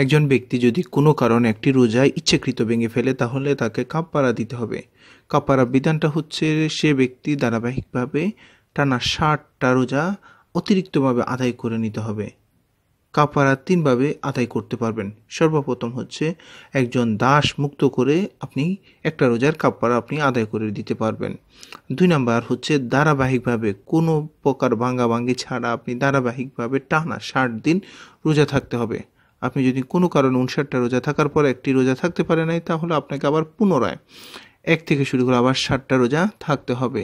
একজন ব্যক্তি যদি কোনো কারণে একটি রোজা ইচ্ছাকৃত ভেঙে ফেলে তাহলে তাকে কাপ্পারা দিতে হবে কাপ্পারা বিধানটা হচ্ছে সে ব্যক্তি ধারাবাহিকভাবে টানা ষাটটা রোজা অতিরিক্তভাবে আদায় করে নিতে হবে কাপারা তিনভাবে আদায় করতে পারবেন সর্বপ্রথম হচ্ছে একজন দাস মুক্ত করে আপনি একটা রোজার কাপ্পারা আপনি আদায় করে দিতে পারবেন দুই নাম্বার হচ্ছে ধারাবাহিকভাবে কোনো প্রকার ভাঙ্গাভাঙ্গি ছাড়া আপনি ধারাবাহিকভাবে টানা ষাট দিন রোজা থাকতে হবে আপনি যদি কোনো কারণে উনষাটটা রোজা থাকার পর একটি রোজা থাকতে পারে নাই তাহলে আপনাকে আবার পুনরায় এক থেকে শুরু করে আবার ষাটটা রোজা থাকতে হবে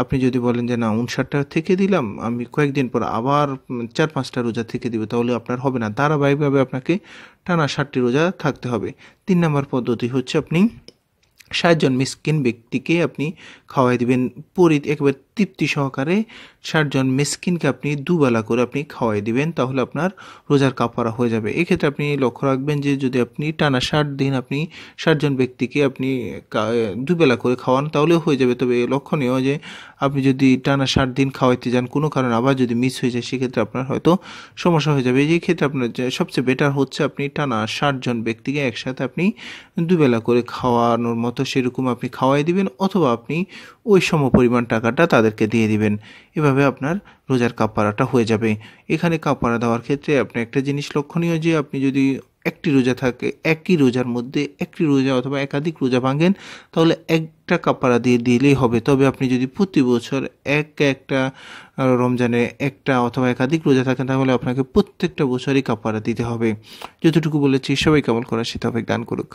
আপনি যদি বলেন যে না উনষাটটা থেকে দিলাম আমি কয়েকদিন পর আবার চার পাঁচটা রোজা থেকে দিব তাহলে আপনার হবে না ধারাবাহিকভাবে আপনাকে টানা ষাটটি রোজা থাকতে হবে তিন নম্বর পদ্ধতি হচ্ছে আপনি ষাটজন মিসকিন ব্যক্তিকে আপনি খাওয়াই দিবেন পরি একবার তৃপ্তি সহকারে ষাটজন মেসকিনকে আপনি দুবেলা করে আপনি খাওয়াই দিবেন তাহলে আপনার রোজার কাপড়া হয়ে যাবে এক্ষেত্রে আপনি লক্ষ্য রাখবেন যে যদি আপনি টানা ষাট দিন আপনি ষাটজন ব্যক্তিকে আপনি দুবেলা করে খাওয়ান তাহলেও হয়ে যাবে তবে লক্ষণীয় যে আপনি যদি টানা ষাট দিন খাওয়াইতে যান কোনো কারণে আবার যদি মিস হয়ে যায় সেক্ষেত্রে আপনার হয়তো সমস্যা হয়ে যাবে এই ক্ষেত্রে আপনার সবচেয়ে বেটার হচ্ছে আপনি টানা ষাটজন ব্যক্তিকে একসাথে আপনি দুবেলা করে খাওয়ানোর মতো সেরকম আপনি খাওয়াই দিবেন অথবা আপনি ওই সম পরিমাণ টাকাটা তাদেরকে দিয়ে দিবেন এভাবে আপনার রোজার কাপড়াটা হয়ে যাবে এখানে কাপড়া দেওয়ার ক্ষেত্রে আপনি একটা জিনিস লক্ষণীয় যে আপনি যদি একটি রোজা থাকে একই রোজার মধ্যে একটি রোজা অথবা একাধিক রোজা ভাঙেন তাহলে একটা কাপড়া দিয়ে দিলেই হবে তবে আপনি যদি প্রতি বছর এক একটা রমজানে একটা অথবা একাধিক রোজা থাকেন তাহলে আপনাকে প্রত্যেকটা বছরই কাপড়া দিতে হবে যতটুকু বলেছি সবাই কেমন করার সে তবে দান করুক